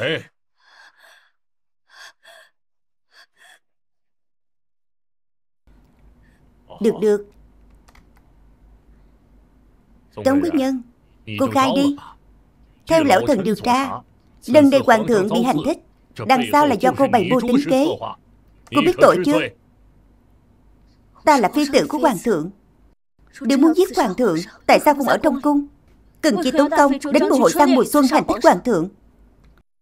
Ờ. Được được Tống Quý à? Nhân Cô khai đi Theo lão thần điều tra Lần đây hoàng thượng bị hành thích Đằng sau là do cô bày mưu tính kế Cô biết tội chưa Ta là phi tử của hoàng thượng Nếu muốn giết hoàng thượng Tại sao không ở trong cung Cần chỉ tốn công Đến mùa hội tăng mùa xuân hành thích hoàng thượng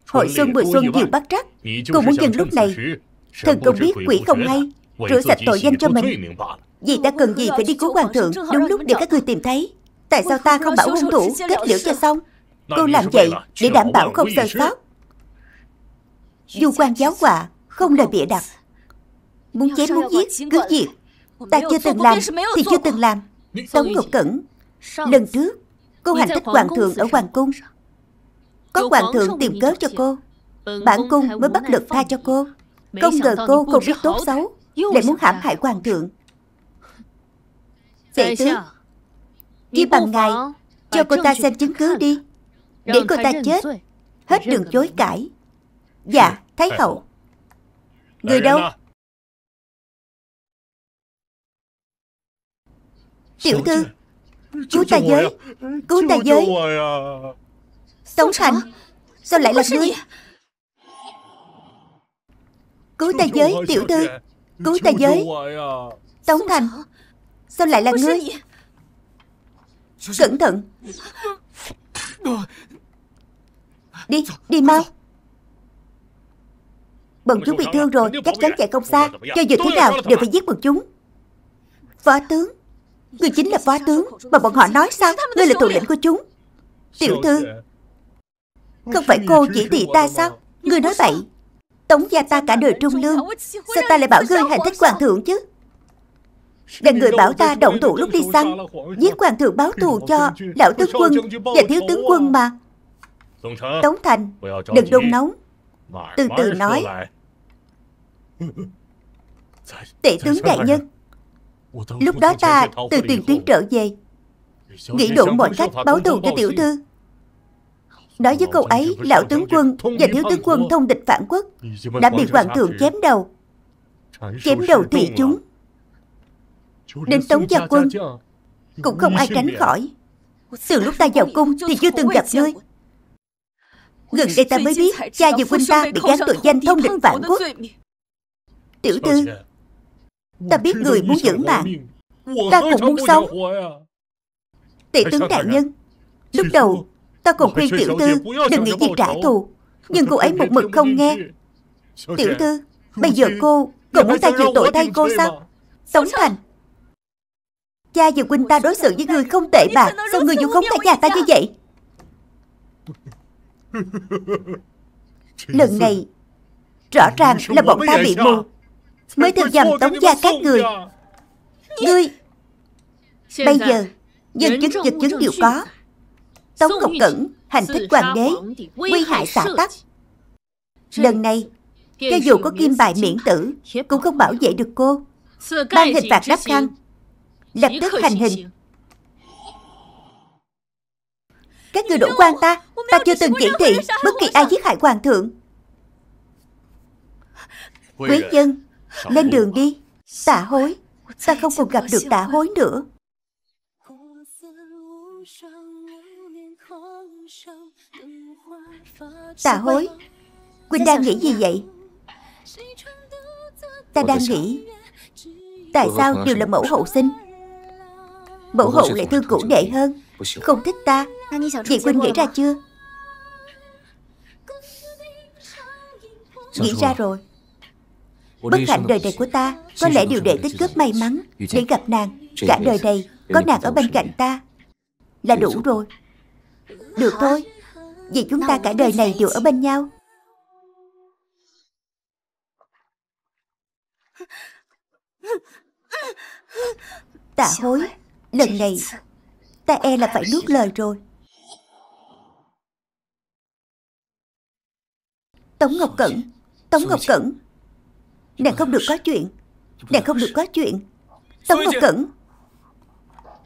Hội xuân mùa xuân nhiều bắt trắc Cô muốn dừng lúc này Thần không biết quỷ không hay Rửa sạch tội danh cho mình Vì ta cần gì phải đi cứu hoàng thượng Đúng lúc để các người tìm thấy Tại sao ta không bảo hung thủ kết liễu cho xong Cô làm vậy để đảm bảo không sơ sót Du quan giáo họa Không lời bịa đặt Muốn chém muốn giết cứ việc. Ta chưa từng làm thì chưa từng làm Tống Ngọc Cẩn Lần trước cô hành thích hoàng thượng ở hoàng cung có hoàng thượng tìm cớ cho cô Bản cung mới bất lực tha cho cô Không ngờ cô không biết tốt xấu Lại muốn hãm hại hoàng thượng Tệ tướng Chỉ bằng ngài Cho cô ta xem chứng cứ đi Để cô ta chết Hết đường chối cãi Dạ, Thái hậu Người đâu? Tiểu thư Cứu ta giới Cứu ta giới Tống Thành Sao lại là ngươi Cứu ta giới tiểu thư Cứu ta giới. À. Tống Thành Sao lại là ngươi Cẩn thận Đi, đi mau Bọn chúng bị thương rồi Chắc chắn chạy không xa Cho dù thế nào đều phải giết bọn chúng Phó tướng Ngươi chính là phó tướng Mà bọn họ nói sao Ngươi là thủ lĩnh của chúng Tiểu thư không phải cô chỉ thị ta sao Ngươi nói vậy Tống gia ta cả đời trung lương Sao ta lại bảo ngươi hành thích hoàng thượng chứ Là người bảo ta động thủ lúc đi săn Giết hoàng thượng báo thù cho Lão tướng quân và thiếu tướng quân mà Tống Thành Đừng đun nóng Từ từ nói Tể tướng đại nhân Lúc đó ta từ tiền tuyến trở về Nghĩ đủ mọi cách báo thù cho tiểu thư Nói với câu ấy, lão tướng quân và thiếu tướng quân thông địch phản quốc đã bị hoàng thượng chém đầu. Chém đầu thị chúng. Đến tống gia quân, cũng không ai tránh khỏi. Từ lúc ta vào cung thì chưa từng gặp ngươi. Gần đây ta mới biết cha và quân ta bị gán tội danh thông địch phản quốc. Tiểu thư, ta biết người muốn giữ mạng. Ta cũng muốn sống. À? tỷ tướng đại nhân, lúc đầu Tôi cũng khuyên tiểu thư đừng nghĩ gì trả thù Nhưng cô ấy một mực không nghe Tiểu thư Bây giờ cô còn muốn ta chịu tội thay cô sao Tống Thành Cha và huynh ta đối xử với người không tệ bạc, Sao người vu không cả nhà ta như vậy Lần này Rõ ràng là bọn ta bị mù Mới theo dầm tống gia các người Ngươi Bây giờ Dân chứng vật chứng đều có Tống Ngọc Cẩn hành thích hoàng đế, nguy hại xã tắc. Lần này, cho dù có kim bài miễn tử, cũng không bảo vệ được cô. Ban hình phạt đắp khăn, lập tức hành hình. Các người đổ quan ta, ta chưa từng chỉ thị bất kỳ ai giết hại hoàng thượng. Quý nhân lên đường đi, tạ hối, ta không còn gặp được tạ hối nữa. Tà hối quỳnh đang nghĩ gì vậy Ta đang nghĩ Tại sao đều là mẫu hậu sinh Mẫu hậu lại thương cũ đệ hơn Không thích ta Vậy quỳnh nghĩ ra chưa Nghĩ ra rồi Bất hạnh đời này của ta Có lẽ điều đệ tích cướp may mắn Để gặp nàng Cả đời này Có nàng ở bên cạnh ta Là đủ rồi Được thôi vì chúng ta cả đời này đều ở bên nhau Tạ hối Lần này Ta e là phải nuốt lời rồi Tống Ngọc Cẩn Tống Ngọc Cẩn Nàng không được có chuyện Nàng không được có chuyện Tống Ngọc Cẩn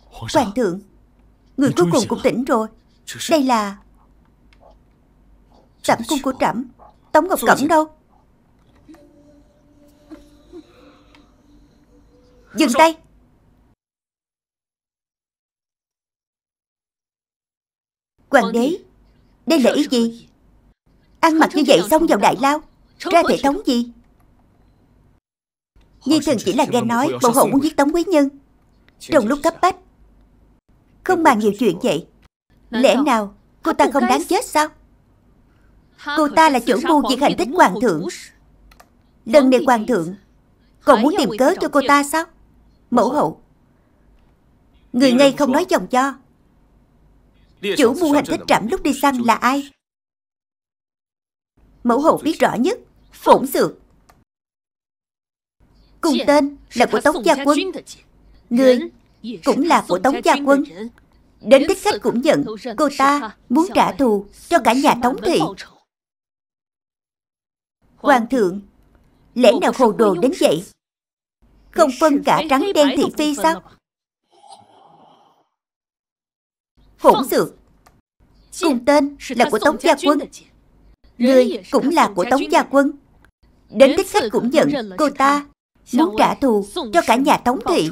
Hoàng thượng Người cuối cùng cũng à? tỉnh rồi Đây là Tẩm cung của trẫm Tống Ngọc Cẩn đâu Dừng tay Hoàng đế Đây là ý gì Ăn mặc như vậy xong vào đại lao Ra thể thống gì Nhi thần chỉ là nghe nói Bộ hộ muốn giết Tống Quý Nhân Trong lúc cấp bách Không bàn nhiều chuyện vậy Lẽ nào cô ta không đáng chết sao Cô ta là chuẩn mưu diệt hành thích hoàng thượng Lần này hoàng thượng Còn muốn tìm cớ cho cô ta sao Mẫu hậu Người ngay không nói dòng cho Chủ mưu hành thích trảm lúc đi săn là ai Mẫu hậu biết rõ nhất Phổn xược Cùng tên là của Tống Gia Quân Người cũng là của Tống Gia Quân Đến thích khách cũng nhận Cô ta muốn trả thù cho cả nhà Tống Thị Hoàng thượng, lẽ nào hồ đồ đến vậy? Không phân cả trắng đen thị phi sao? Hỗn xược Cùng tên là của Tống Gia Quân Ngươi cũng là của Tống Gia Quân Đến thích khách cũng nhận cô ta Muốn trả thù cho cả nhà Tống Thị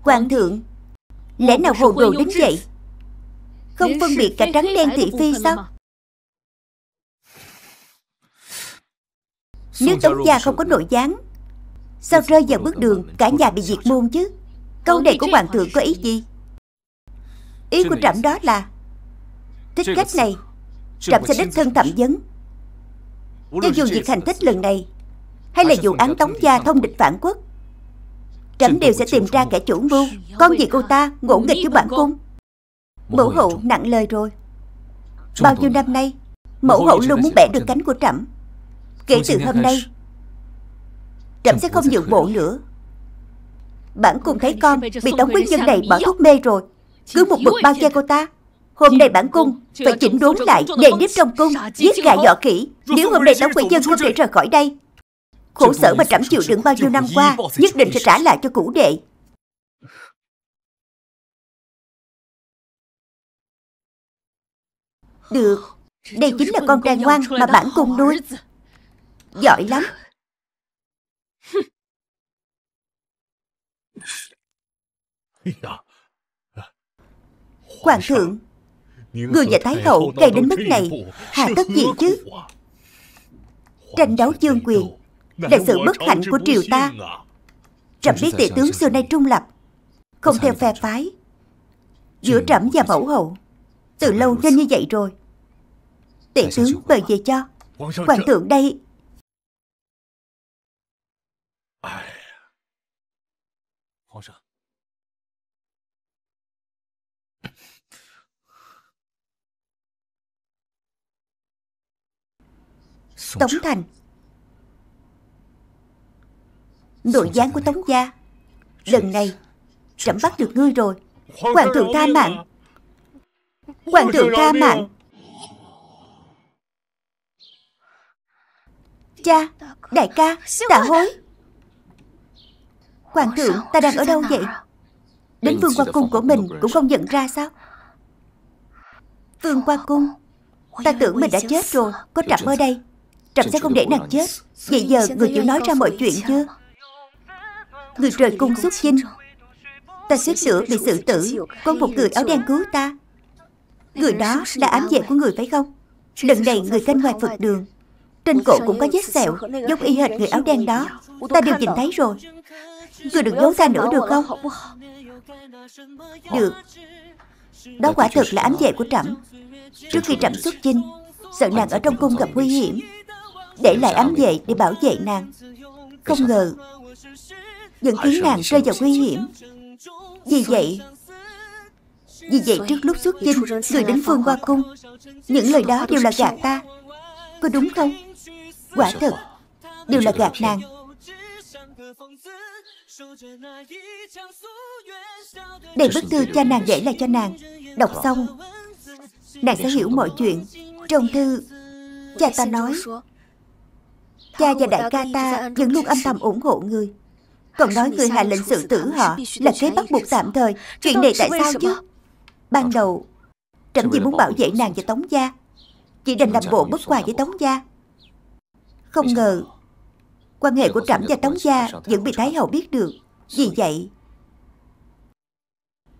Hoàng thượng Lẽ nào hồ đồ đến vậy Không phân biệt cả trắng đen thị phi sao Nếu Tống Gia không có nội gián Sao rơi vào bước đường Cả nhà bị diệt môn chứ Câu này của Hoàng thượng có ý gì Ý của trẫm đó là Thích cách này Trẫm sẽ đích thân thẩm vấn Cho dù việc hành thích lần này Hay là vụ án Tống Gia thông địch phản quốc Trẫm đều sẽ tìm ra kẻ chủ mưu Con gì cô ta ngỗ nghịch cho bản cung Mẫu hậu nặng lời rồi Bao nhiêu năm nay Mẫu hậu luôn muốn bẻ được cánh của trẫm Kể từ hôm nay Trẫm sẽ không nhượng bộ nữa bản cung thấy con Bị đóng quý nhân này bỏ thuốc mê rồi Cứ một bực bao che cô ta Hôm nay bản cung phải chỉnh đốn lại Đề nếp trong cung Giết gà dọ kỹ Nếu hôm nay đóng quý nhân không thể rời khỏi đây Khổ sở mà trẫm chịu đựng bao nhiêu năm qua Nhất định sẽ trả lại cho cũ đệ Được Đây chính là con trai ngoan mà bản cung nuôi giỏi lắm. Dạ. Hoàng thượng, người và Thái hậu gây đến mức này, hà tất gì chứ? Tranh đấu dương quyền là sự bất hạnh của triều ta. À. Trẫm biết tể tướng xưa nay trung lập, không theo phe phái. Giữa trẫm và mẫu hậu, từ lâu nên như vậy rồi. Tể tướng mời về cho. Hoàng thượng đây 皇上，Tống Thành Nội gián của Tống Gia Lần này Trẫm bắt được ngươi rồi Hoàng thượng tha mạng à? Hoàng thượng tha mạng Cha Đại ca Tạ hối Hoàng thượng ta đang ở đâu vậy Đến vương qua cung của mình cũng không nhận ra sao Vương qua cung Ta tưởng mình đã chết rồi Có Trạm ở đây Trạm sẽ không để nàng chết Vậy giờ người chịu nói ra mọi chuyện chưa Người trời cung xuất chinh Ta suýt nữa bị sự tử Có một người áo đen cứu ta Người đó là ám vệ của người phải không Lần này người canh ngoài Phật đường Trên cổ cũng có vết sẹo Giống y hệt người áo đen đó Ta đều nhìn thấy rồi Người đừng giấu ta nữa được không Được Đó quả thực là ám vệ của Trẩm Trước khi Trẩm xuất chinh Sợ nàng ở trong cung gặp nguy hiểm Để lại ám vệ để bảo vệ nàng Không ngờ Dẫn khiến nàng rơi vào nguy hiểm Vì vậy Vì vậy trước lúc xuất chinh Người đến phương qua cung Những lời đó đều là gạt ta Có đúng không Quả thật Đều là gạt nàng để bức thư cha nàng dạy lại cho nàng Đọc xong Nàng sẽ hiểu mọi chuyện Trong thư Cha ta nói Cha và đại ca ta vẫn luôn âm thầm ủng hộ người Còn nói người hạ lệnh xử tử họ Là kế bắt buộc tạm thời Chuyện này tại sao chứ Ban đầu Trẫm chỉ muốn bảo vệ nàng và Tống Gia Chỉ đành làm bộ bất hòa với Tống Gia Không ngờ Quan hệ của Trảm và Tống Gia vẫn bị Thái Hậu biết được. Vì vậy,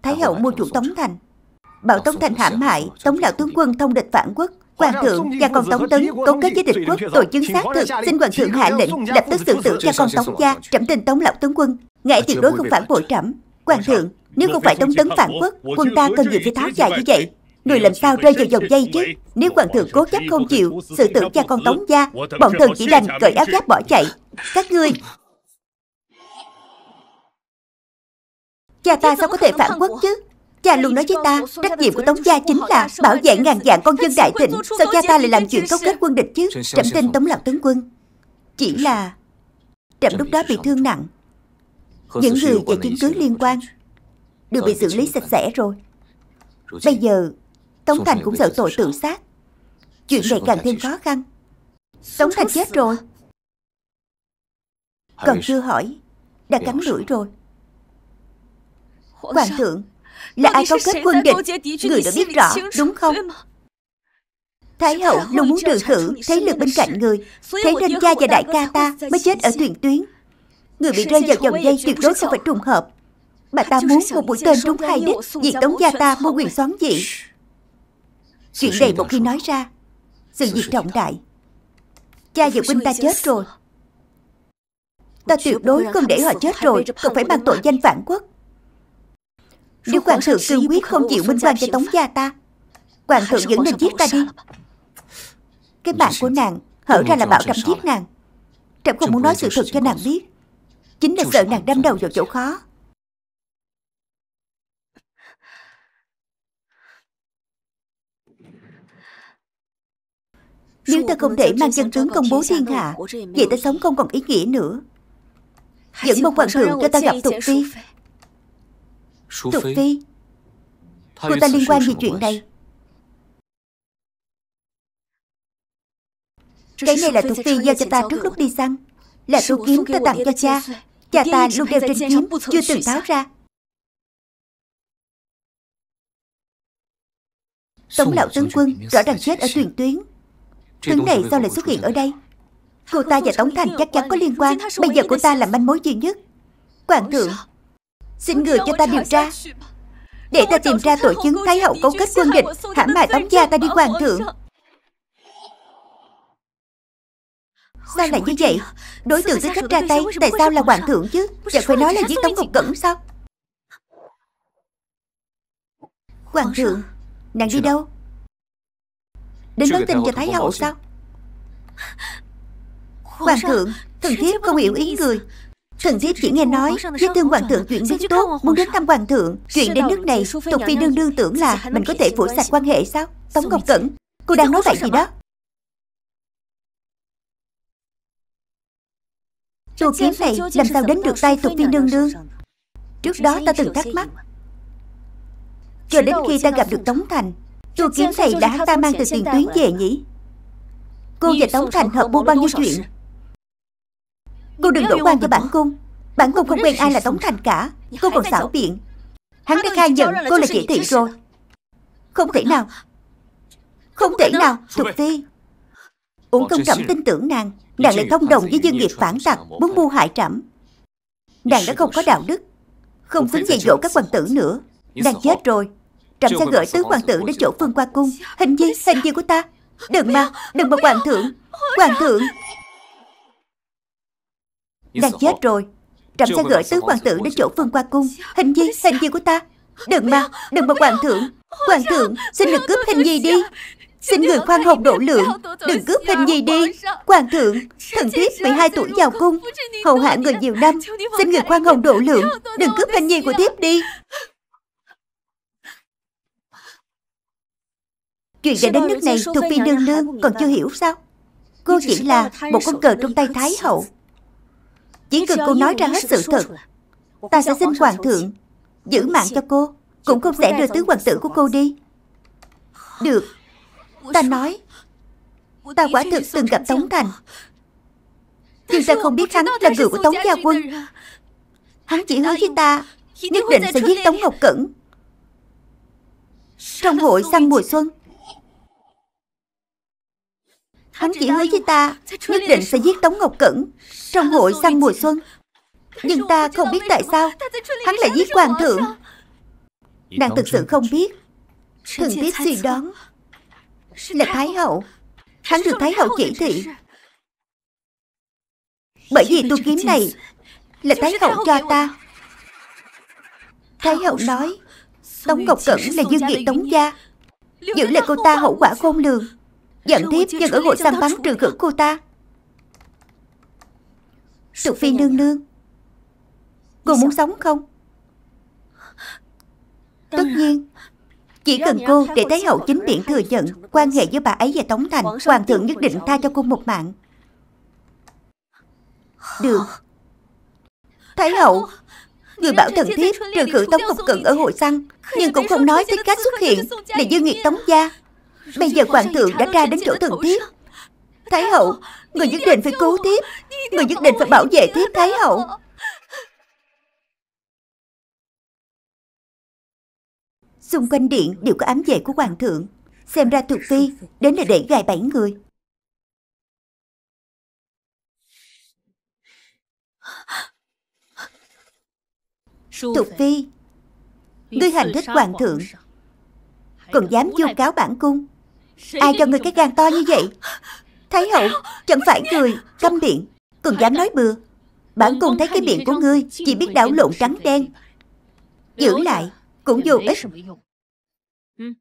Thái Hậu mua chuộc Tống Thành, bảo Tống Thành hãm hại, Tống Lão Tướng Quân thông vâng địch phản quốc. Hoàng thượng và con Tống Tấn cấu kết với địch quốc tổ chứng xác thực, xin Hoàng thượng hạ lệnh lập tức xử tử cha con Tống Gia, trẫm tình Tống Lão Tướng Quân. Ngại tuyệt đối không phản bội trẫm. Hoàng thượng, nếu không phải Tống Tấn phản quốc, quân ta cần gì phải tháo dài như vậy? Người làm sao rơi vào dòng dây chứ Nếu hoàng thượng cố chấp không chịu Sự tưởng cha con tống gia Bọn thần chỉ đành cởi áo giáp bỏ chạy Các ngươi Cha ta sao có thể phản quốc chứ Cha luôn nói với ta Trách nhiệm của tống gia chính là Bảo vệ ngàn vạn con dân đại thịnh Sao cha ta lại làm chuyện cấu kết quân địch chứ Trẫm tin tống làm tướng quân Chỉ là Trẫm lúc đó bị thương nặng Những người và chứng cứ liên quan Đều bị xử lý sạch sẽ rồi Bây giờ Tống Thành cũng sợ tội tự sát Chuyện này càng thêm khó khăn Tống Thành chết rồi Còn chưa hỏi Đã dạ, cắn lưỡi rồi Hoàng thượng Là ai có kết quân địch Người đã biết rõ đúng không Thái hậu luôn muốn trừ khử Thế lực bên cạnh người Thế nên cha và đại ca ta mới chết ở thuyền tuyến Người bị rơi vào dòng dây tuyệt đối không phải trùng hợp Bà ta muốn một mũi tên trúng hai đích Vì tống gia ta mua quyền xoắn dị Chuyện này một khi nói ra Sự việc trọng đại Cha và huynh ta chết rồi Ta tuyệt đối không để họ chết rồi Còn phải mang tội danh phản quốc Nếu hoàng thượng cương quyết không chịu minh quan cho tống gia ta Hoàng thượng vẫn nên giết ta đi Cái bạn của nàng Hở ra là bảo trầm giết nàng Trầm không muốn nói sự thật cho nàng biết Chính là sợ nàng đâm đầu vào chỗ khó Nếu ta không thể mang chân tướng công bố thiên hạ, vậy ta sống không còn ý nghĩa nữa. Dẫn một hoàng thượng cho ta gặp Thục Phi. Thục Phi, cô ta liên quan gì chuyện này? Cái này là Thục Phi giao cho ta trước lúc đi săn. Là tôi kiếm ta tặng cho cha. Cha ta luôn đeo trên kiếm, chưa từng tháo ra. Tống lão tướng quân rõ ràng chết ở tuyển tuyến. Thứ này sao lại xuất hiện ở đây Cô ta và Tống Thành chắc chắn có liên quan Bây giờ cô ta là manh mối duy nhất Hoàng thượng Xin người cho ta điều tra Để ta tìm ra tội chứng Thái hậu cấu kết quân địch Hãm hại Tống gia ta đi Hoàng thượng Sao lại như vậy Đối tượng giết cách ra tay Tại sao là Hoàng thượng chứ Chẳng phải nói là giết Tống Ngọc Cẩn sao Hoàng thượng Nàng đi đâu Đến báo tin cho Thái Hậu sao Hoàng thượng Thần thiếp không hiểu ý người Thần thiếp chỉ nghe nói Nếu thương hoàng thượng chuyện rất tốt Muốn đến thăm hoàng thượng Chuyện đến nước này Tục phi đương đương tưởng là Mình có thể phủ sạch quan hệ sao Tống Ngọc Cẩn Cô đang nói vậy gì đó Chu kiếm này làm sao đến được tay tục phi nương nương Trước đó ta từng thắc mắc Cho đến khi ta gặp được Tống Thành Chu kiếm thầy đã hắn ta mang từ tiền tuyến về nhỉ Cô và Tống Thành hợp buôn bao nhiêu chuyện Cô đừng đổ quan cho bản cung Bản cung không quen ai là Tống Thành cả Cô còn xảo biện Hắn đã khai nhận cô là chỉ thị rồi Không thể nào Không thể nào Thục Phi Uống công trẫm tin tưởng nàng Nàng lại thông đồng với dương nghiệp phản tặc Muốn mưu hại trẫm Nàng đã không có đạo đức Không xứng dạy dỗ các hoàng tử nữa Nàng chết rồi trẫm sẽ gửi tứ hoàng tử đến chỗ phương qua cung hình gì hình gì của ta đừng mà đừng mà hoàng thượng hoàng thượng đang chết rồi trẫm sẽ gửi tứ hoàng tử đến chỗ phương qua cung hình gì hình gì của ta đừng mà đừng mà hoàng thượng hoàng thượng xin được cướp hình gì đi Xin người khoan hồng độ lượng Đừng cướp hình gì đi Hoàng thượng Thần thiếp 12 tuổi vào cung hầu hạ người nhiều năm Xin người khoan hồng độ lượng Đừng cướp hình gì của thiếp đi Chuyện đã đến nước này thuộc phi nương nương còn chưa hiểu sao? Cô chỉ là một con cờ trong tay Thái hậu. Chỉ cần cô nói ra hết sự thật, ta sẽ xin hoàng thượng giữ mạng cho cô, cũng không sẽ đưa tứ hoàng tử của cô đi. Được, ta nói, ta quả thực từng gặp Tống Thành. Nhưng ta không biết hắn là người của Tống Gia Quân. Hắn chỉ hứa với ta, nhất định sẽ giết Tống Ngọc Cẩn. Trong hội săn mùa xuân, Hắn chỉ hứa với ta Nhất định sẽ giết Tống Ngọc Cẩn Trong hội săn mùa xuân Nhưng ta không biết tại sao Hắn lại giết hoàng thượng Nàng thực sự không biết Thần biết suy đoán Là Thái Hậu Hắn được Thái Hậu chỉ thị Bởi vì tu kiếm này Là Thái Hậu cho ta Thái Hậu nói Tống Ngọc Cẩn là dương nghị Tống gia Giữ lại cô ta hậu quả khôn lường Dẫn thiếp dân ở hội săn bắn trừ khử cô ta Trục phi nương nương Cô muốn sống không Tất nhiên Chỉ cần cô để Thái hậu chính điện thừa nhận Quan hệ giữa bà ấy và Tống Thành Hoàng thượng nhất định tha cho cô một mạng Được Thái hậu Người bảo thần thiếp trừ khử Tống cục Cận ở hội săn Nhưng cũng không nói thích cách xuất hiện Để dư nghiệt Tống Gia Bây giờ hoàng thượng đã ra đến chỗ thần thiếp Thái hậu Người nhất định phải cứu thiếp Người nhất định phải bảo vệ thiếp Thái hậu Xung quanh điện đều có ám vệ của hoàng thượng Xem ra thuộc phi Đến là để gài bẫy người Thuộc phi Ngươi hành thích hoàng thượng Còn dám vô cáo bản cung Ai cho người cái gan to như vậy Thái hậu chẳng phải người câm miệng Còn dám nói bừa Bản cung thấy cái miệng của ngươi Chỉ biết đảo lộn trắng đen Giữ lại cũng vô ích ừ.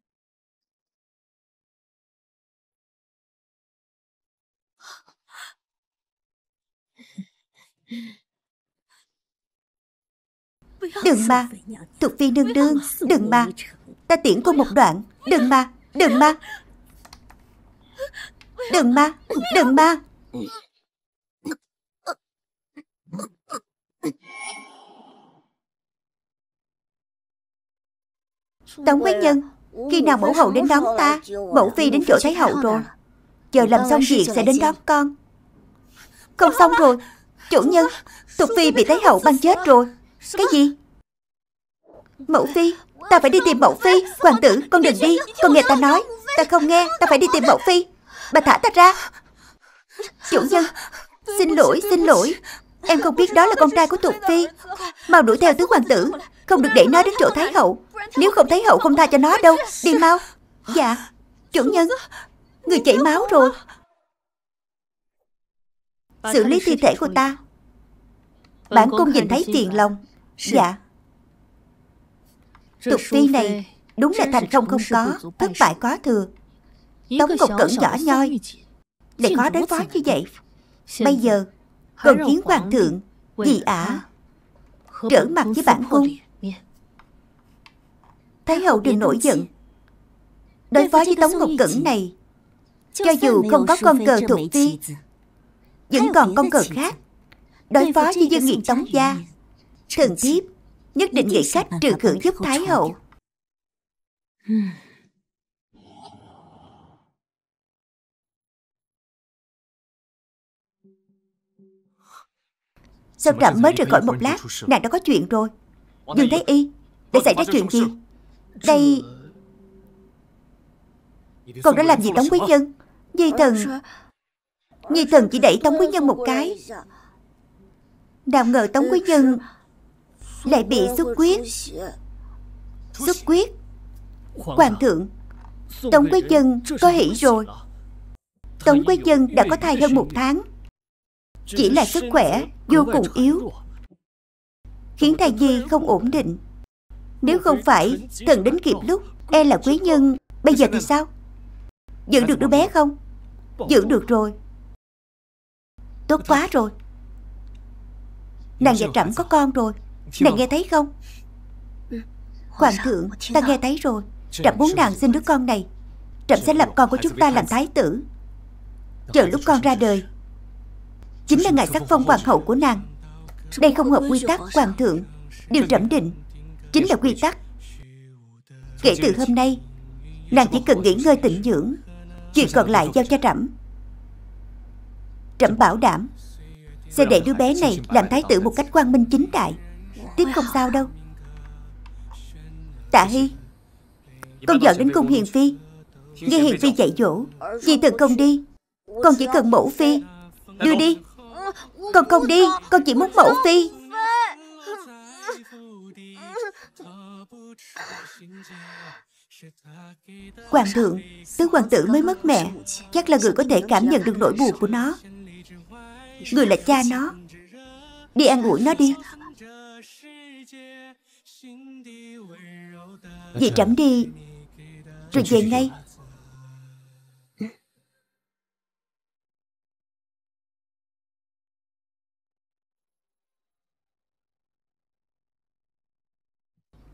Đừng mà Thuộc phi nương nương Đừng mà Ta tiễn cô một đoạn Đừng mà Đừng mà Đừng ba, đừng ba Tống Quý Nhân Khi nào mẫu hậu đến đón ta Mẫu phi đến chỗ thái hậu rồi chờ làm xong việc sẽ đến đón con Không xong rồi Chủ nhân tục phi bị thái hậu băng chết rồi Cái gì Mẫu phi Ta phải đi tìm mẫu phi Hoàng tử con đừng đi Con nghe ta nói Ta không nghe Ta phải đi tìm mẫu phi Bà thả ta ra Chủ nhân Xin lỗi xin lỗi Em không biết đó là con trai của Tục Phi Mau đuổi theo tứ hoàng tử Không được để nó đến chỗ Thái Hậu Nếu không Thái Hậu không tha cho nó đâu Đi mau Dạ Chủ nhân Người chảy máu rồi Xử lý thi thể của ta Bản cung nhìn thấy phiền lòng Dạ Tục Phi này Đúng là thành công không có Thất bại có thừa Tống cục cẩn nhỏ nhoi lại khó đối phó như vậy Bây giờ còn khiến hoàng thượng Vì ả Trở mặt với bản cung Thái hậu đừng nổi giận Đối phó với tống ngục cẩn này Cho dù không có con cờ thuộc phi Vẫn còn con cờ khác Đối phó với dương nghiện tống gia Thần thiếp Nhất định nghĩ cách trừ khử giúp Thái hậu Hmm. Sâm Trạm mới rời khỏi một lát Nàng đã có chuyện rồi Dương Thái Y Để xảy ra chuyện gì Đây Còn đã làm gì ờ, ờ, Tống Quý Nhân Nhi Thần Nhi Thần chỉ đẩy Tống Quý Nhân một cái Nào ngờ Tống ờ, Quý Nhân Lại bị xuất huyết Xuất huyết Hoàng thượng Tống Quý Nhân có hỷ rồi Tống Quý Nhân đã có thai hơn một tháng Chỉ là sức khỏe vô cùng yếu khiến thai nhi không ổn định nếu không phải thần đến kịp lúc e là quý nhân bây giờ thì sao giữ được đứa bé không giữ được rồi tốt quá rồi nàng và trẫm có con rồi nàng nghe thấy không ừ. hoàng thượng ta nghe thấy rồi trẫm muốn nàng sinh đứa con này trẫm sẽ lập con của chúng ta làm thái tử chờ lúc con ra đời chính là ngài sắc phong hoàng hậu của nàng. Đây không hợp quy tắc hoàng thượng, điều trẫm định, chính là quy tắc. Kể từ hôm nay, nàng chỉ cần nghỉ ngơi tịnh dưỡng, chuyện còn lại giao cho trẫm. Trẫm bảo đảm, sẽ để đứa bé này làm thái tử một cách quang minh chính đại, tiếp không sao đâu. Tạ Hy, con dọn đến cung Hiền Phi, nghe Hiền Phi dạy dỗ, vì từ công đi, con chỉ cần mẫu Phi, đưa đi. Con không đi Con chỉ muốn mẫu phi Hoàng thượng Tứ hoàng tử mới mất mẹ Chắc là người có thể cảm nhận được nỗi buồn của nó Người là cha nó Đi ăn uống nó đi Dì trẫm đi Rồi về ngay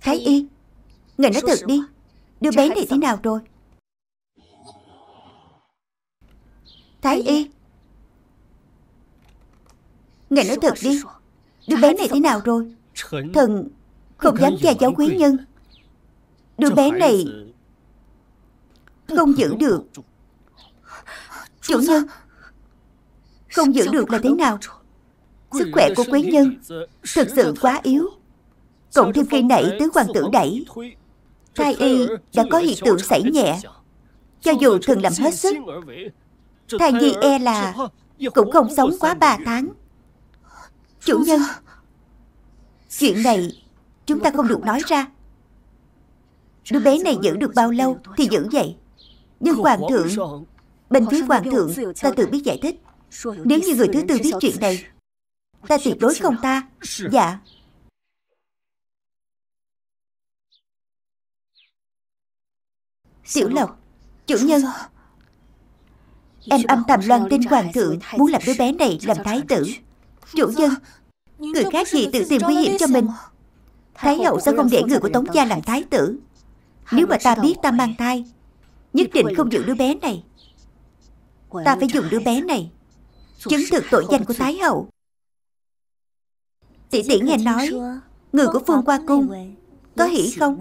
Thái Y Người nói thật đi Đứa bé này thế nào rồi Thái Y Người nói thật đi Đứa bé này thế nào rồi Thần không dám che cháu quý nhân Đứa bé này Không giữ được Chủ nhân Không giữ được là thế nào Sức khỏe của quý nhân Thực sự quá yếu Cộng thêm khi nãy tứ hoàng tử đẩy Thai y đã có hiện tượng xảy nhẹ Cho dù thường làm hết sức Thai nhi e là Cũng không sống quá 3 tháng Chủ nhân Chuyện này Chúng ta không được nói ra Đứa bé này giữ được bao lâu Thì giữ vậy Nhưng hoàng thượng Bên phía hoàng thượng ta tự biết giải thích Nếu như người thứ tư biết chuyện này Ta tuyệt đối không ta Dạ Tiểu Lộc Chủ nhân Em âm thầm loan tin hoàng thượng Muốn làm đứa bé này làm thái tử Chủ nhân Người khác gì tự tìm nguy hiểm cho mình Thái hậu sẽ không để người của Tống Gia làm thái tử Nếu mà ta biết ta mang thai Nhất định không giữ đứa bé này Ta phải dùng đứa bé này Chứng thực tội danh của Thái hậu Tỷ tỷ nghe nói Người của Phương Qua Cung Có hỉ không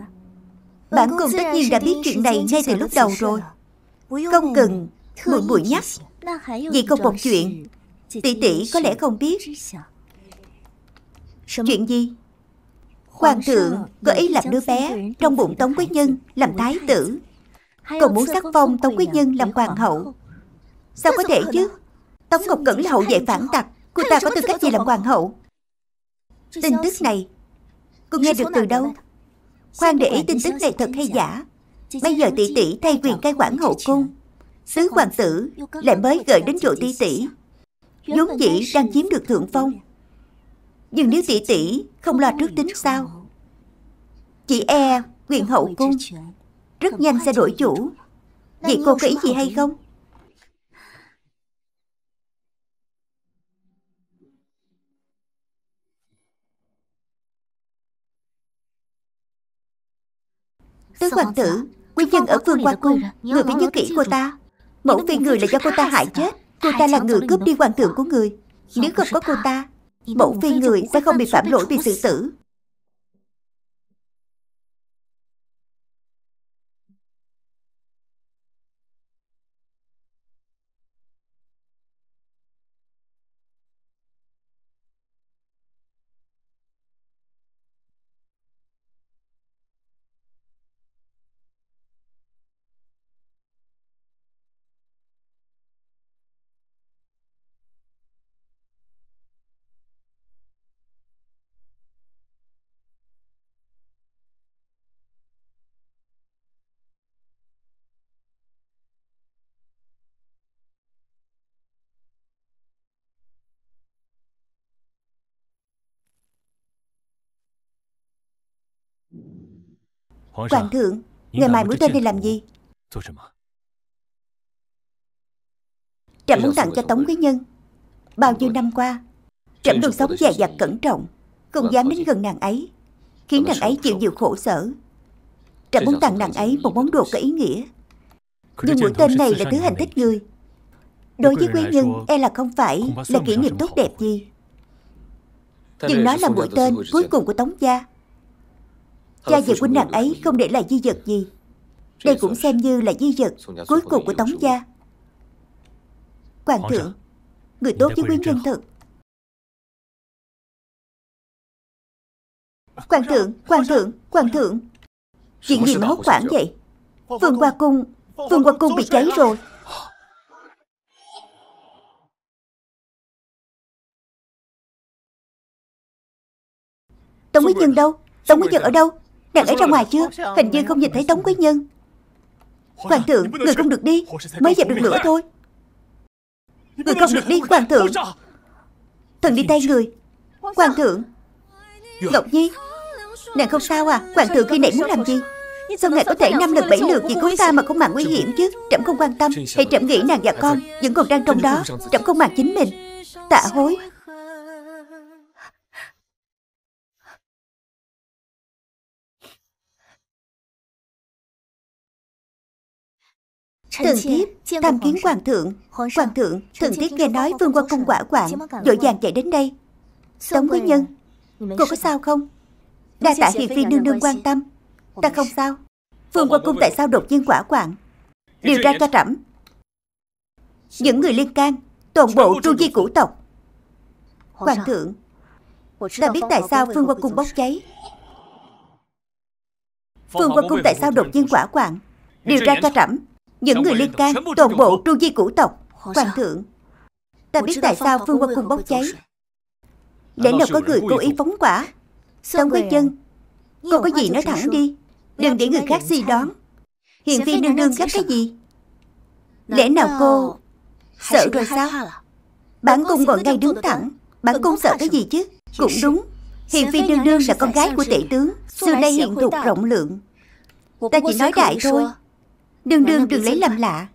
Bản cung tất nhiên đã biết chuyện này ngay từ lúc đầu rồi Không cần muội muội nhắc vì còn một chuyện Tỷ tỷ có lẽ không biết Chuyện gì? Hoàng thượng có ý làm đứa bé trong bụng Tống Quý Nhân làm thái tử Còn muốn sắc phong Tống Quý Nhân làm hoàng hậu Sao có thể chứ? Tống Ngọc Cẩn là hậu vệ phản tặc Cô ta có tư cách gì làm hoàng hậu? Tin tức này Cô nghe được từ đâu? Khoan để ý tin tức này thật hay giả Bây giờ tỷ tỷ thay quyền cai quản hậu cung Sứ hoàng tử lại mới gửi đến chỗ tỷ tỷ vốn dĩ đang chiếm được thượng phong Nhưng nếu tỷ tỷ không lo trước tính sao Chị e quyền hậu cung Rất nhanh sẽ đổi chủ Vậy cô có ý gì hay không Tứ hoàng tử Quý nhân ở phương Hoa Cung Người phải nhớ kỹ cô ta Mẫu phi người là do cô ta hại chết Cô ta là người cướp đi hoàng thượng của người Nếu không có cô ta Mẫu phi người sẽ không bị phạm lỗi vì sự tử Hoàng thượng, ngày mai mũi tên đi làm gì? Trẫm muốn tặng cho Tống Quý Nhân. Bao nhiêu năm qua, Trẫm luôn sống dè dặt cẩn trọng, không vâng, dám đến gần nàng ấy, khiến nàng ấy chịu nhiều khổ sở. Trẫm muốn tặng nàng ấy một món đồ có ý nghĩa. Nhưng mũi tên này là thứ hành thích người. Đối với quý nhân, e là không phải là kỷ niệm tốt đẹp gì. Nhưng nó là mũi tên cuối cùng của Tống Gia. Cha và huynh nàng ấy không để lại di vật gì Đây cũng xem như là di vật cuối cùng của Tống Gia Hoàng thượng Người tốt với quyến nhân thật Hoàng thượng, hoàng thượng, hoàng thượng Chuyện gì mà hốt quảng vậy Vườn hoa cung Vườn hoa cung bị cháy rồi Tống Quý Nhân đâu? Tống Quý Nhân ở đâu? Nàng ở ra ngoài chưa Hình như không nhìn thấy Tống Quý Nhân Hoàng thượng Người không được đi Mới dẹp được lửa thôi Người không được đi Hoàng thượng Thần đi tay người Hoàng thượng Ngọc dạ. Nhi Nàng không sao à Hoàng thượng khi nãy muốn làm gì Sao ngài có thể năm lần bảy lượt vì cứu ta mà không màng nguy hiểm chứ Trẫm không quan tâm Hay trẫm nghĩ nàng và con Vẫn còn đang trong đó Trẫm không màng chính mình Tạ hối Thường thiếp tham kiến hoàng thượng Hoàng thượng, thường thiếp nghe nói vương quân cung quả quạng Vội vàng chạy đến đây Tống quý nhân, cô có sao không? Đa tạ hiền phi nương nương quan tâm Ta không sao Vương quân cung tại sao đột nhiên quả quạng Điều tra cho trẫm Những người liên can Toàn bộ tru di cũ tộc Hoàng thượng Ta biết tại sao vương quân cung bốc cháy vương quân cung tại sao đột nhiên quả quạng Điều tra cho trẫm những người liên can toàn bộ tru di cũ tộc Hoàng thượng Ta biết tại sao vương quân cung bốc cháy Lẽ nào có người cố ý phóng quả Tống Quý Chân Cô có gì nói thẳng đi Đừng để người khác suy đoán Hiện phi nương nương gấp cái gì Lẽ nào cô Sợ rồi sao Bản cung còn ngay đứng thẳng Bản cung sợ cái gì chứ Cũng đúng Hiền phi nương nương là con gái của tể tướng Xưa nay hiện thuộc rộng lượng Ta chỉ nói đại thôi Đường đường đừng lấy làm lạ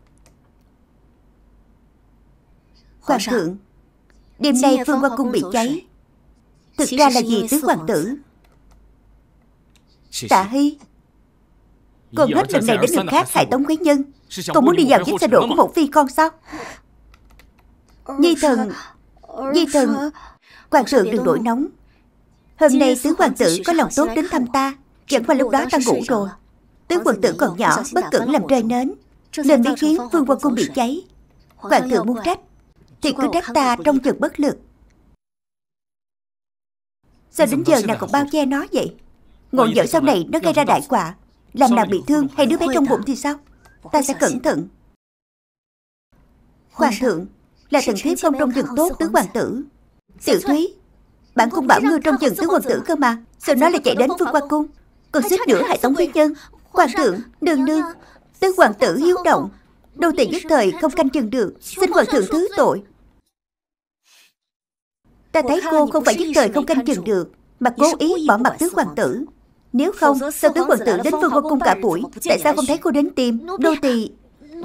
Hoàng thượng Đêm nay Phương qua Cung bị cháy Thực ra là gì tứ hoàng tử Tạ Hy Còn hết lần này đến lần khác hại Tống Quế Nhân Còn muốn đi vào chiếc xe độ của một phi con sao Nhi thần Nhi thần Hoàng thượng đừng đổi nóng Hôm nay tứ hoàng tử có lòng tốt đến thăm ta Chẳng qua lúc đó ta ngủ rồi Tướng quân tử còn nhỏ, bất cẩn làm rơi nến. Nên biến khiến vương quân cung bị cháy. Hoàng thượng muốn trách, thì cứ trách ta trong chừng bất lực. Sao đến giờ nàng còn bao che nó vậy? Ngộ dở sau này nó gây ra đại quả, làm nàng bị thương hay đứa bé trong bụng thì sao? Ta sẽ cẩn thận. Hoàng thượng, là thần thiếp không trong chừng tốt tướng hoàng tử. Tiểu thúy, bản cung bảo ngươi trong chừng tướng hoàng tử cơ mà. Sao nó lại chạy đến vương quan cung? Còn xích nữa hại tống quý nhân Hoàng thượng, đường nương, tứ hoàng tử hiếu động, đô tỳ nhất thời không canh chừng được, xin hoàng thượng thứ tội. Ta thấy cô không phải nhất thời không canh chừng được, mà cố ý bỏ mặt tứ hoàng tử. Nếu không, sao tứ hoàng tử đến vương hoàng cung cả buổi, tại sao không thấy cô đến tìm, đô tỳ,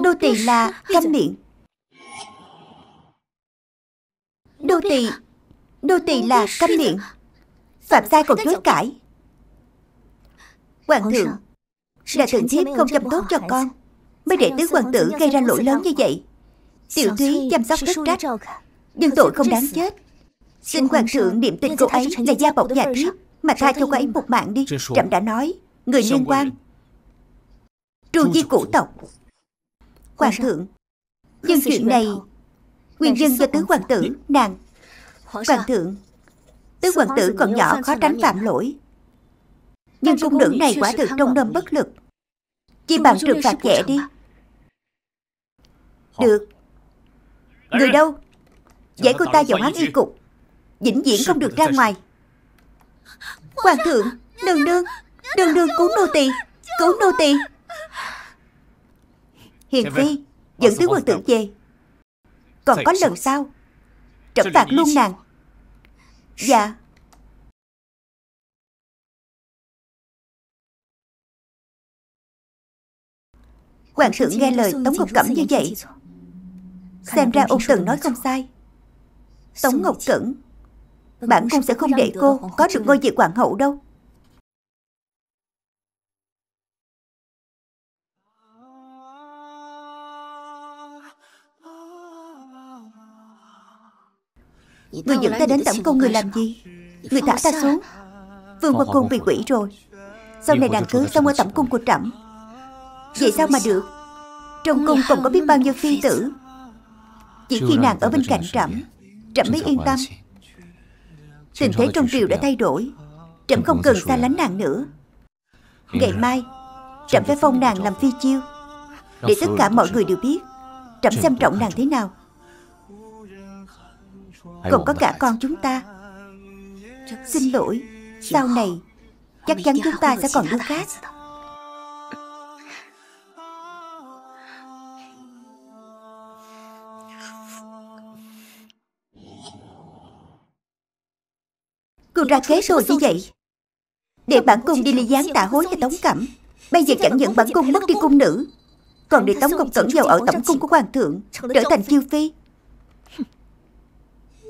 đô tỳ là câm miệng. Đô tỳ, đô tỳ là câm miệng. Phạm sai còn chối cãi. Hoàng thượng, là tự thiếp không chăm tốt cho con Mới để tứ hoàng tử gây ra lỗi lớn như vậy Tiểu thúy chăm sóc rất trách Nhưng tội không đáng chết Xin hoàng thượng niệm tình cô ấy là gia bọc nhà thiếp Mà tha cho cô ấy một mạng đi Trẫm đã nói Người liên quan Tru di cụ tộc Hoàng thượng Nhưng chuyện này Nguyên nhân do tứ hoàng tử Nàng Hoàng thượng Tứ hoàng tử còn nhỏ khó tránh phạm lỗi nhưng cung nữ này quả thực trông nơm bất lực Chi bằng trừng phạt nhẹ đi Được Người đâu Giải cô ta vào hán y cục Vĩnh viễn không được ra ngoài Hoàng thượng Nương đương, Nương đương cứu nô tỳ Cứu nô tỳ Hiền phi Dẫn tướng hoàng tử về Còn có lần sau Trẫm phạt luôn nàng Dạ Hoàng thượng nghe lời Tống Ngọc Cẩm như vậy Xem ra ông Tần nói không sai Tống Ngọc Cẩn Bản cung sẽ không để cô có được ngôi vị hoàng hậu đâu Người dẫn ta đến tẩm cung người làm gì Người thả ta xuống Vương Quốc Cung bị quỷ rồi Sau này nàng cứ xong ở tẩm cung của trẫm Vậy sao mà được Trong cung còn có biết bao nhiêu phi tử Chỉ khi nàng ở bên cạnh trẫm Trẫm mới yên tâm Tình thế trong triều đã thay đổi Trẫm không cần xa lánh nàng nữa Ngày mai Trẫm phải phong nàng làm phi chiêu Để tất cả mọi người đều biết Trẫm xem trọng nàng thế nào Còn có cả con chúng ta Xin lỗi Sau này Chắc chắn chúng ta sẽ còn yêu khác Con ra kế rồi như vậy Để bản cung đi ly gián tạ hối cho Tống Cẩm Bây giờ chẳng những bản cung mất đi cung nữ Còn để Tống Công Cẩn vào ở tổng cung của Hoàng thượng Trở thành chiêu phi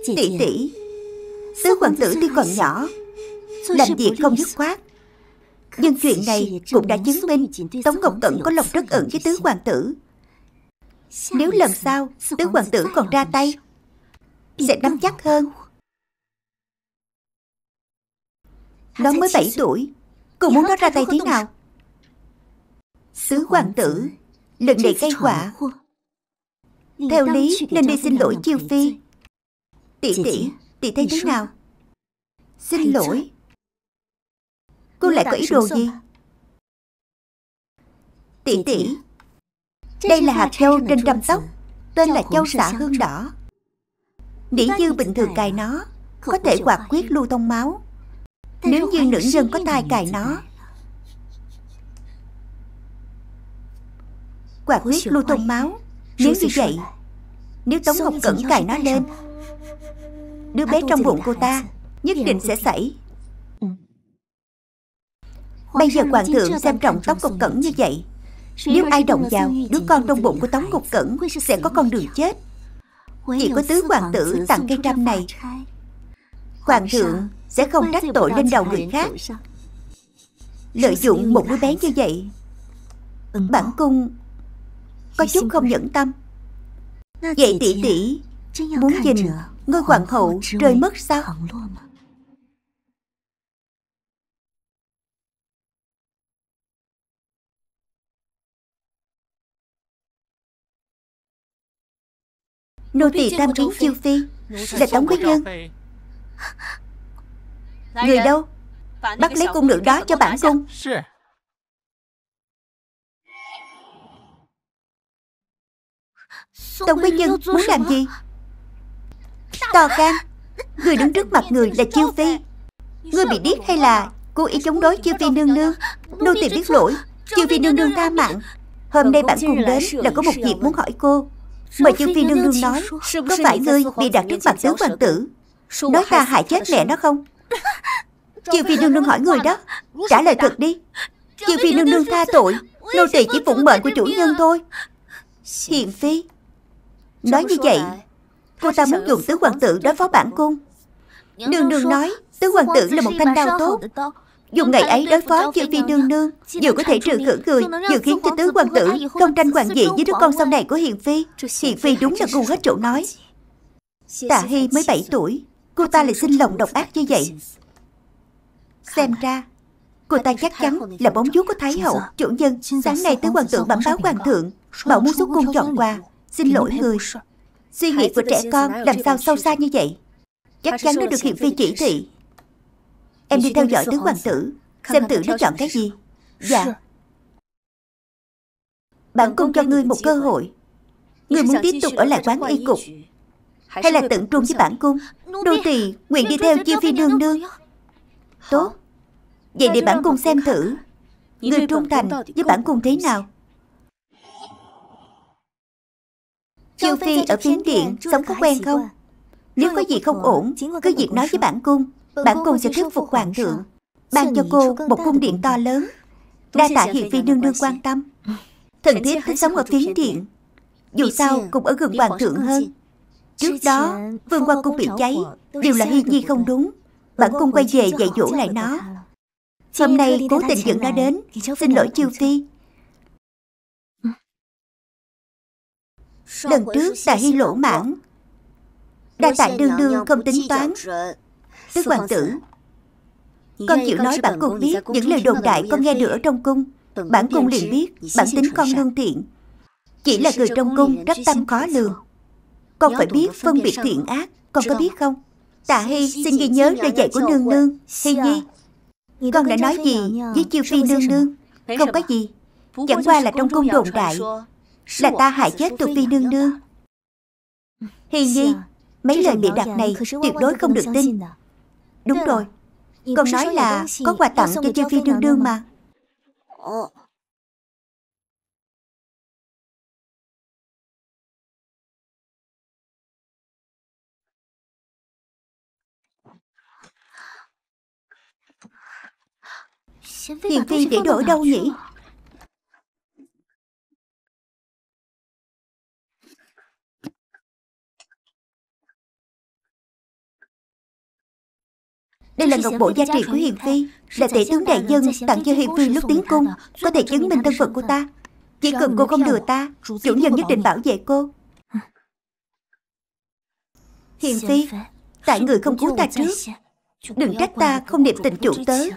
Tỷ tỷ Tứ hoàng tử tuy còn nhỏ Làm việc không dứt khoát Nhưng chuyện này cũng đã chứng minh Tống Ngọc Cẩn có lòng rất ẩn với tứ hoàng tử Nếu lần sau Tứ hoàng tử còn ra tay Sẽ nắm chắc hơn Nó mới 7 tuổi Cô dạ muốn vâng, nó ra dạ vâng, tay thế nào Sứ dạ vâng, hoàng tử Lần này gây quả Theo lý nên đi xin lỗi Chiêu Phi Tỷ tỷ Tỷ thấy thế nào Xin lỗi Cô lại có ý đồ gì Tỷ à? tỷ Đây là hạt châu trên trăm tóc Tên là châu xạ hương đỏ Nỉ như bình thường cài à? nó Có thể hoạt quyết à? lưu thông máu nếu như nữ nhân có thai cài nó Quả huyết lưu thông máu Nếu như vậy Nếu Tống Ngọc Cẩn cài nó lên Đứa bé trong bụng cô ta Nhất định sẽ xảy ừ. Bây giờ hoàng thượng xem trọng Tống Ngọc Cẩn như vậy Nếu ai động vào Đứa con trong bụng của Tống Ngọc Cẩn Sẽ có con đường chết Chỉ có tứ hoàng tử tặng cây trăm này Hoàng thượng sẽ không trách tội lên đầu người khác lợi dụng một đứa bé như vậy bản cung có chút không nhẫn tâm vậy tỷ tỷ muốn nhìn ngôi hoàng hậu rơi mất sao nô tỳ tam kiến chiêu phi là tống quý nhân Người đâu Bắt lấy cung nữ đó cho bản cung Tổng quý nhân muốn làm gì To can Người đứng trước mặt người là Chiêu Phi Người bị điếc hay là cô ý chống đối Chiêu Phi nương nương Nô tỳ biết lỗi Chiêu Phi nương nương tha mạng Hôm nay bạn cùng đến là có một dịp muốn hỏi cô Mời Chiêu Phi nương nương nói Có phải ngươi bị đặt trước mặt tướng hoàng tử Nói ta hại chết mẹ nó không Chiêu Phi Nương Nương hỏi người đó Trả lời thật đi Chiêu Phi Nương Nương tha tội Nô tỳ chỉ phụng mệnh của chủ nhân thôi Hiền Phi Nói như vậy Cô ta muốn dùng tứ hoàng tử đối phó bản cung Nương Nương nói Tứ hoàng tử là một thanh đao tốt Dùng ngày ấy đối phó Chiêu Phi Nương Nương Vừa có thể trừ khử người Vừa khiến cho tứ hoàng tử không tranh hoàng dị với đứa con sau này của Hiền Phi Hiền Phi đúng là ngu hết chỗ nói Tạ Hy mới 7 tuổi Cô ta lại sinh lòng độc ác như vậy Xem ra Cô ta chắc chắn là bóng vuốt của Thái Hậu Chủ nhân Sáng nay tới hoàng tượng bẩm báo hoàng thượng Bảo muốn xuất cung chọn quà Xin lỗi người Suy nghĩ của trẻ con làm sao sâu xa như vậy Chắc chắn nó được hiện phi chỉ thị Em đi theo dõi tứ hoàng tử Xem tử nó chọn cái gì Dạ Bản cung cho ngươi một cơ hội Ngươi muốn tiếp tục ở lại quán y cục hay là tận trung với bản cung Nô tỳ nguyện đi theo Chiêu Phi Nương Nương Tốt Vậy để bản cung xem thử Người trung thành với bản cung thế nào Chiêu Phi ở phiến điện Sống có quen không Nếu có gì không ổn Cứ việc nói với bản cung Bản cung sẽ thuyết phục hoàng thượng Ban cho cô một cung điện to lớn Đa tạ Hiền Phi Nương Nương quan tâm Thần thiết thích sống ở phiến điện Dù sao cũng ở gần hoàng thượng hơn Trước đó, Vương Hoa Cung bị cháy, đều là Hi Nhi không đúng. bản cung quay về dạy dỗ lại nó. Hôm nay cố tình dẫn nó đến, xin lỗi Chiêu Phi. Lần trước Đà Hi lỗ mãn, Đa tại đương đương không tính toán. Tứ hoàng tử, con chịu nói bản cung biết những lời đồn đại con nghe được ở trong cung. Bản cung liền biết bản tính con lương thiện. Chỉ là người trong cung rất tâm khó lường. Con phải biết phân biệt thiện ác Con có biết không Tạ Hy xin ghi nhớ lời dạy của nương nương Hy Nhi Con đã nói gì với Chiêu Phi nương nương Không có gì Chẳng qua là trong cung đồn đại Là ta hại chết thuộc Phi nương nương Hy Nhi Mấy lời bị đặt này tuyệt đối không được tin à. Đúng rồi Con nói là có quà tặng cho Chiêu Phi nương nương mà ờ. Hiền phi để đổ đâu nhỉ? Đây là ngọc bộ gia trị của Hiền Phi Là tể tướng đại nhân tặng cho Hiền Phi lúc tiến cung Có thể chứng minh thân phận của ta Chỉ cần cô không lừa ta Chủ nhân nhất định bảo vệ cô Hiền Phi Tại người không cứu ta trước Đừng trách ta không niệm tình chủ tới